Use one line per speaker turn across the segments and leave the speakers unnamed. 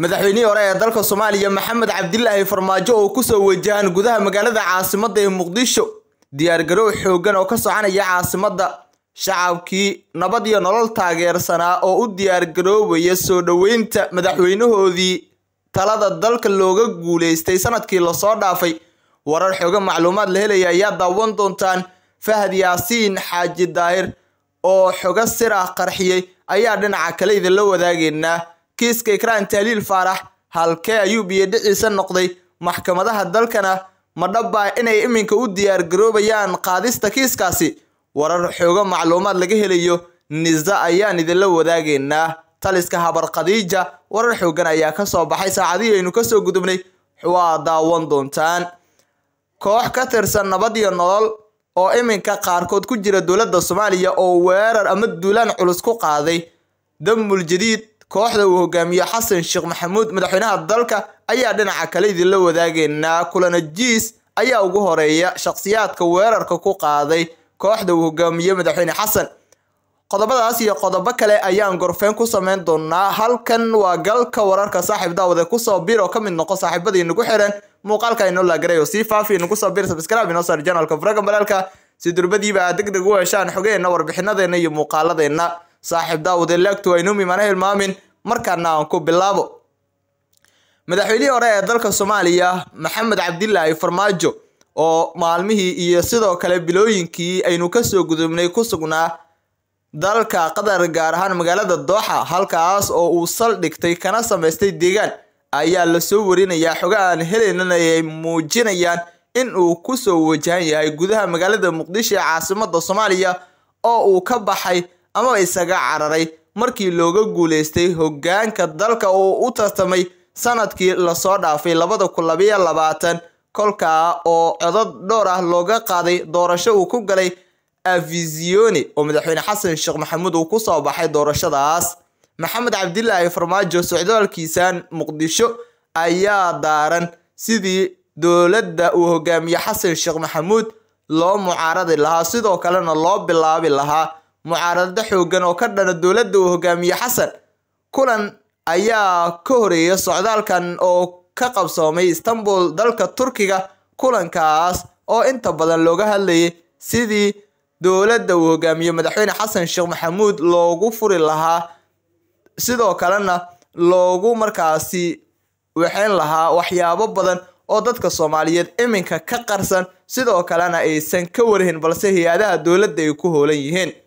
madaxweynihii hore ee dalka soomaaliya maxamed cabdilaahi farmaajo oo ku soo wajahan gudaha magaalada caasimadda ee muqdisho diyaargarow xooggan oo ka soconaya caasimadda shacabkii nabad iyo nolol taageersanaa oo u diyaargaroobaya soo dhoweynta madaxweynahoodii talada dalka looga guulaystay sanadkii lasoo dhaafay warar xooga macluumaad la helaya ayaa daawan doontaan fahad yaasiin xaaji daahir oo xogo sir ah qarxiyey ayaa dhinaca kale idinla wadaageynaa kiiska ikraan taaliil faarax halkee ayuu biyo noqday maxkamadaha dalkana ma dhabbaa inay iminka u diyaargaroobayaan qaadista kiiskaasi warar xoogo macluumaad laga helayo nisa ayaan idinla wadaagaynaa taliska habar khadiija warar xoogan ayaa ka soo baxay saacadihii aynu kasoo gudubnay waa daawan doontaan koox ka tirsan nabad iyo nolol oo iminka qaarkood ku jira dowladda soomaaliya oo weerar ama duulaan culus ku qaaday damuljadiid kooxda uu hogaamiyo xasan sheekh maxamuud madaxweynaha dalka ayaa dhinaca kale idinla wadaageynaa kulana jiis ayaa ugu horeeya shakhsiyaadka weerarka ku qaaday kooxda uu hogaamiyo madaxweyne xasan qodobadaas iyo qodobo kale ayaan gorfeyn ku samayn doonaa halkan waa galka wararka saaxiib daawade kusoo bir oo ka mid noqo saaxiibadii nagu xiran muuqaalka inoo laagaray oo sii faafi nagu soo bir sabskrab inoo saar janalka faraga balaalka si durbadiiba aad deg deg u heshaan xogeena warbixinadeena iyo muuqaaladeena saaxiib daawade laagtu aynuum imana hilmaamin markaana aan ku bilaabo madaxweynihii hore ee dalka soomaaliya maxamed cabdilaahi farmaajo oo maalmihii iyo sidoo kale bilooyinkii aynu ka soo gudubnay ku sugnaa dalka qatar gaar ahaan magaalada dooxa halkaas oo uu sal dhigtay kana samaystay deegaan ayaa lasoo warinayaa xoga aan helaynana ay muujinayaan in uu soo wajahan yahay gudaha magaalada muqdisho ee caasimadda soomaaliya oo uu ka baxay amaba isaga cararay markii looga guulaystay hoggaanka dalka oo u tartamay sanadkii lasoo dhaafay labada kun labayo labaatan kolkaa oo codad dhowr ah looga qaaday doorasho uu ku galay avisione oo madaxweyne xasan sheekh maxamuud uu ku soo baxay doorashadaas maxamed cabdilaahi farmaajo socdaalkiisan muqdisho ayaa daaran sidii dowladda uu hogaamiye xasan sheekh maxamuud loo mucaaradi lahaa sidoo kalena loo bilaabi lahaa mucaarado xooggan oo ka dhana dowladda uu hogaamiye xasan kulan ayaa ka horeeya socdaalkan oo ka qabsoomay istanbul dalka turkiga kulankaas oo inta badan looga hadlayay sidii dowladda uu hogaamiye madaxweyne xasan sheekh maxamuud loogu furi lahaa sidoo kalena loogu markaasi waxeyn lahaa waxyaabo badan oo dadka soomaaliyeed iminka ka qarsan sidoo kalena aysan ka warhin balse hay-adaha dowladda ay ku hoolan yihiin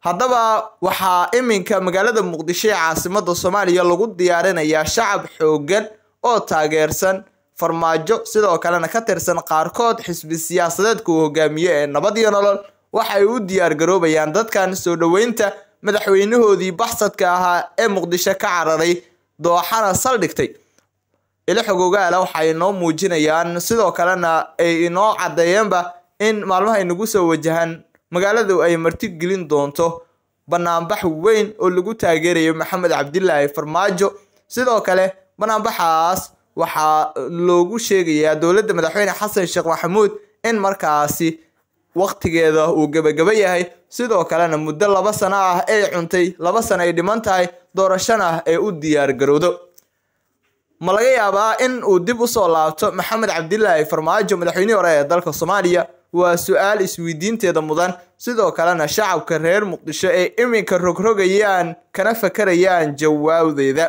haddaba waxaa iminka magaalada muqdisho ee caasimadda soomaaliya lagu diyaarinayaa shacab xooggan oo taageersan farmaajo sidoo kalena ka tirsan qaarkood xisbi siyaasadeedka uu hogaamiye ee nabad iyo nolol waxay u diyaar garoobayaan dadkan soo dhoweynta madaxweynahoodii baxsadka ahaa ee muqdisho ka cararay dooxana saldhigtay ilixogogaala ah waxay inoo muujinayaan sidoo kalena ay inoo caddeeyeenba in maalmaha inagu soo wajahaan magaaladu ay marti gelin doonto bannaanbax weyn oo lagu taageerayo maxamed cabdilaahi farmaajo sidoo kale banaanbaxaas waxaa loogu sheegayaa dowladda madaxweyne xasan sheekh maxamuud in markaasi waqtigeeda uu gebagaba yahay sidoo kalena muddo laba sano ah ay cuntay laba sano ay dhiman tahay doorashana ee u diyaargarowdo ma laga yaabaa in uu dib u soo laabto maxamed cabdilaahi farmaajo madaxweynihii hore ee dalka soomaaliya waa su-aal isweydiinteeda mudan sidoo kalena shacabka reer muqdisho ee iminka rogrogayaan kana fakarayaan jawaabdeeda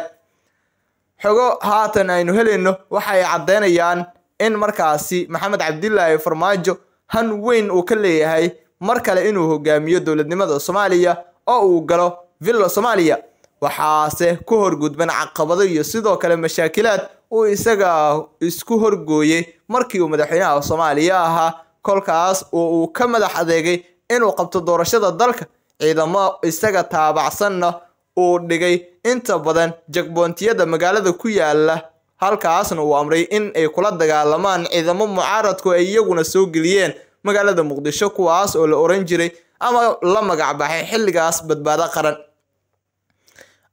xogo haatan aynu helayno waxay caddeynayaan in markaasi maxamed cabdilaahi farmaajo han weyn uu ka leeyahay mar kale inuu hogaamiyo dowladnimada soomaaliya oo uu galo villa soomaaliya waxaase ku horgudban caqabado iyo sidoo kale mashaakilaad uu isaga isku horgooyey markii uu madaxweynaha soomaaliya ahaa kolkaas oo uu ka madax adeegay inuu qabto doorashada dalka ciidamo isaga taabacsanna uu dhigay inta badan jagboontiyada magaalada ku yaalla halkaasna uu amray in ay kula dagaalamaan ciidamo mucaaradku ay iyaguna soo geliyeen magaalada muqdisho kuwaas oo la oran jiray ama la magacbaxay xilligaas badbaado qaran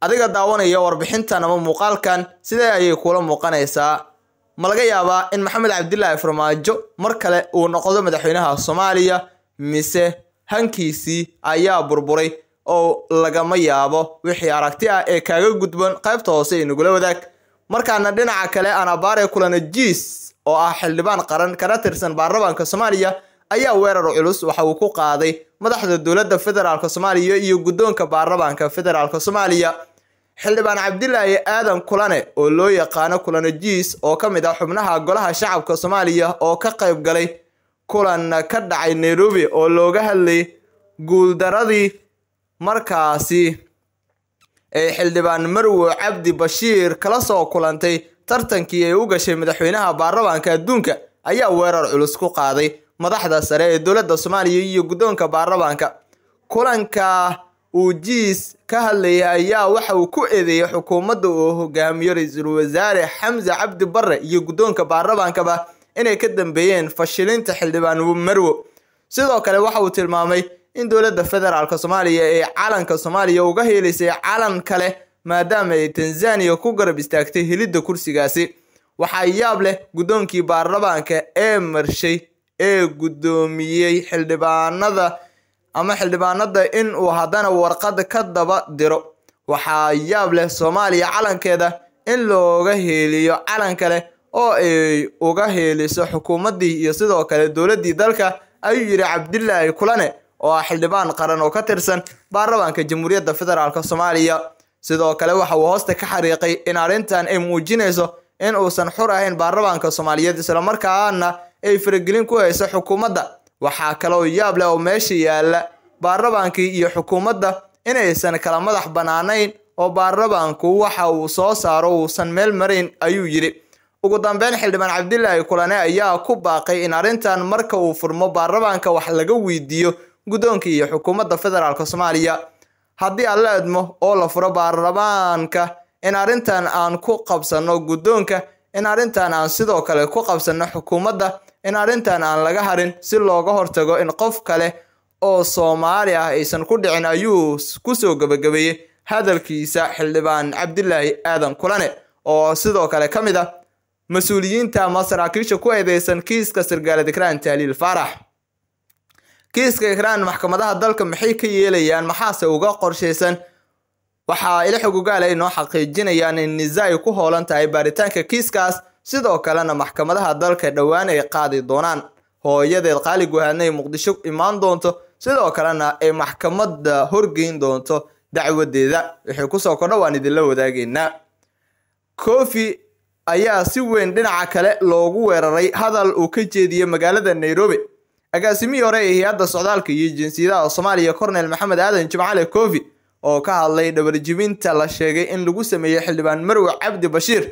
adiga daawanaya warbixintan ama muuqaalkan sidee ayay kula muuqanaysaa ma laga yaabaa in maxamed cabdilaahi farmaajo mar kale uu noqdo madaxweynaha soomaaliya mise hankiisii ayaa burburay oo lagama yaabo wixii aragti ah ee kaaga gudban qaybta hoose ee nagula wadaag markaana dhinaca kale aan anabaare kulanajiis oo ah xildhibaan qaran kana tirsan baarlamaanka soomaaliya ayaa weerar culus waxa uu ku qaaday madaxda dowladda federaalka soomaaliya iyo guddoonka baarlamaanka federaalka soomaaliya xildhibaan cabdilaahi aadan kulane oo loo yaqaano kulane jiis oo ka mid ah xubnaha golaha shacabka soomaaliya oo ka qayb galay kulan ka dhacay nairobi oo looga hadlayay guuldaradii markaasi ay xildhibaan marwo cabdi bashiir kala soo kulantay tartankii ay u gashay madaxweynaha baarlamaanka adduunka ayaa weerar culus ku qaaday madaxda sare ee dowladda soomaaliya iyo guddoonka baarlamaanka kulanka uu jiis ka hadlayay ayaa waxa uu ku eedeeyey xukuumadda uu hogaamiyo ra-iisul wasaare xamse cabdi barre iyo guddoonka baarlamaankaba inay ka dambeeyeen fashilinta xildhibaan marwo sidoo kale waxa uu tilmaamay in dowladda federaalk soomaaliya ee calanka soomaaliya uga heelaysay calan kale maadaama ay tanzaniya ku garab istaagtay helidda kursigaasi waxaa yaab leh guddoonkii baarlamaanka ee marshay ee guddoomiyey xildhibaanada ama xildhibaanada in uu haddana warqad ka daba diro waxaa yaab leh soomaaliya calankeeda in looga heeliyo calan kale oo ay uga heeliso xukuumaddii iyo sidoo kale dowladdii dalka ayuu yidhi cabdilaahi kulane oo ah xildhibaan qaran oo ka tirsan baarlamaanka jamhuuriyadda federaalk soomaaliya sidoo kale waxa uu hoosta ka xariiqay in arrintan ay muujinayso in uusan xur ahayn baarlamaanka soomaaliyeed islamarkaana ay faragelin ku hayso xukuumadda waxaa kaloo yaab leh oo meesha yaalla baarlamaankii iyo xukuumadda inaysan kala madax bannaanayn oo baarlamaanku waxa uu soo saaro uusan meel marayn ayuu yidhi ugu dambeyn xildhibaan cabdilaahi kulane ayaa ku baaqay in arrintan marka uu furmo baarlamaanka wax laga weydiiyo guddoonka iyo xukuumadda federaalk soomaaliya haddii aan la edmo oo la furo baarlamaanka in arrintan aan ku qabsanno guddoonka in arrintan aan sidoo kale ku qabsanno xukuumadda in arrintan aan laga harin si looga hortago in qof kale oo Soomaali ah aysan ku dhicin ayuu ku soo gebagabeeyey hadalkiisa xildhibaan Cabdilaahi Aadan Kulane oo sidoo kale ka mid a ah mas-uuliyiinta ama saraakiisha ku eedeysan kiiska sargaalada Ikraan Tahliil Faarax kiiska Ikraan maxkamadaha dalka maxay ka yeelayaan maxaase uga qorshaysan waxaa ila xugugaal ay noo xaqiijinayaan in nisaa ay ku hoolan tahay baaritaanka kiiskaas sidoo kalena maxkamadaha dalka dhowaan ay qaadi doonaan hooyadeed qaali guhaadna ay muqdisho imaan doonto sidoo kalena ay maxkamadda horgeyn doonto dacwaddeeda wixii kusoo kordha waan idinla wadaageynaa kofi ayaa si weyn dhinaca kale loogu weeraray hadal uu ka jeediyey magaalada nairobi agaasimihii hore ee hay-adda socdaalka iyo jinsiyadaha soomaaliya kornel maxamed aadan jimcale kofi oo ka hadlay dhabarjibinta la sheegay in lagu sameeyey xildhibaan marwe cabdi bashiir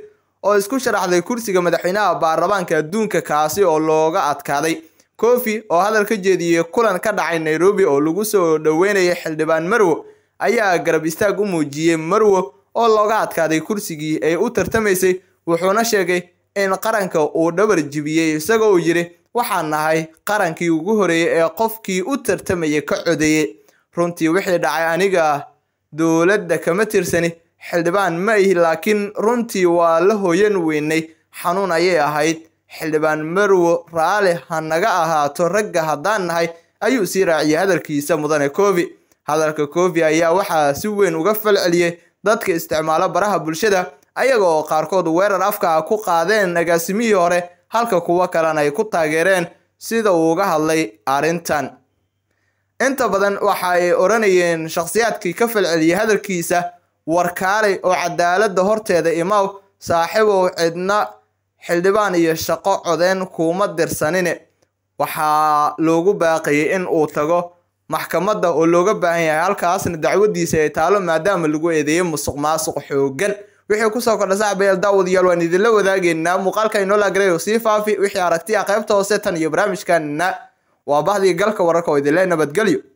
oo isku sharaxday kursiga madaxweynaha baarlamaanka adduunka kaasi oo looga adkaaday kofi oo hadal ka jeediyey kulan ka dhacay nairobi oo lagu soo dhoweynayay xildhibaan marwo ayaa garab istaag u muujiyey marwo oo looga adkaaday kursigii ay u tartamaysay wuxuuna sheegay in qaranka uu dhabar jibiyey isagoo uu yidhi waxaan nahay qarankii ugu horeeyey ee qofkii u tartamaya ka codeeyey runtii wixii dhacay aniga dowladda kama tirsani xildhibaan ma ihi laakiin runtii waa la hooyan weynay xanuun ayay ahayd xildhibaan marwo raali ha naga ahaato ragga haddaan nahay ayuu sii raaciyey hadalkiisa mudane koofi hadalka koofi ayaa waxaa si weyn uga falceliyey dadka isticmaalo baraha bulshada ayaga oo qaarkood weerar afka ku qaadeen agaasimihii hore halka kuwo kalena ay ku taageereen sida uu uga hadlay arrintan inta badan waxa ay odhanayeen shakhsiyaadkii ka falceliyey hadalkiisa warkaalay oo cadaaladda horteeda imaw saaxiibow cidna xildhibaan iyo shaqo codeen kuuma dirsanine waxaa loogu baaqayay in uu tago maxkamadda oo looga baahan yahay halkaasna dacwadiisa ay taalo maadaama lagu eedeeyey musuq maasuq xoogan wixii kusoo kordha saxbayeel daawud yaal waan idinla wadaageynaa muuqaalka inola gareeyo sii faafi wixii aragtiya ah qaybta hoose tan iyo barnaamijkana waa bahdii galka wararka oo idinle nabadgelyo